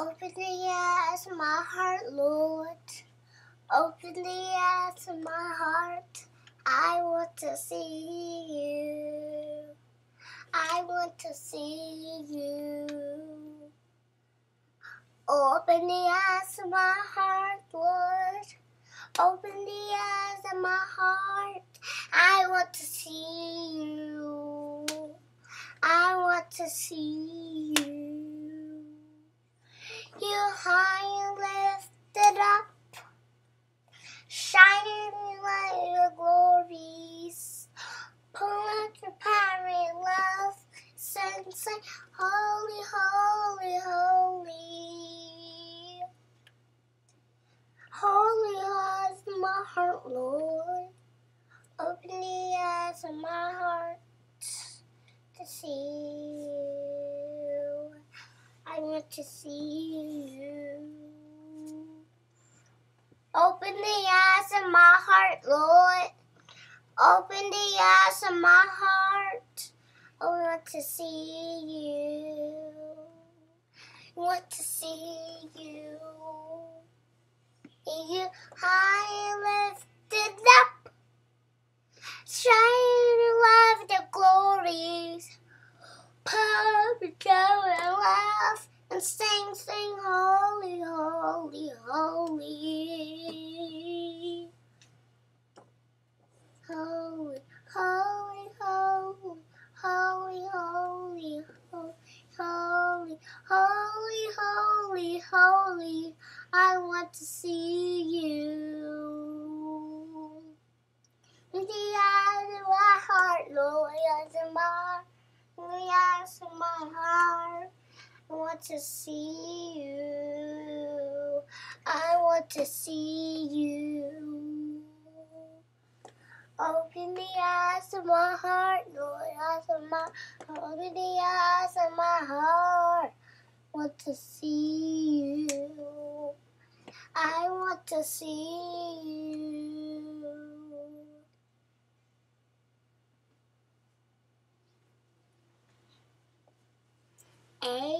Open the eyes of my heart, Lord. Open the eyes of my heart. I want to see you. I want to see you. Open the eyes of my heart, Lord. Open the eyes of my heart. I want to see you. I want to see you you high lifted up, shining like your glories. Pull out your pirate love, sunset, holy, holy, holy. Holy is my heart, Lord. Open the eyes of my heart to see wanted to see you. Open the eyes of my heart, Lord. Open the eyes of my heart. I want to see you. want to see you. You high lifted up. shining love the glories. Papa and sing, sing, holy, holy, holy. Holy, holy, holy, holy, holy, holy, holy, holy, holy, I want to see you. With the eyes of my heart, Lord, eyes of my, the eyes of my heart want to see you. I want to see you. Open the eyes of my heart, Lord, eyes of my open the eyes of my heart. Want to see you. I want to see you. A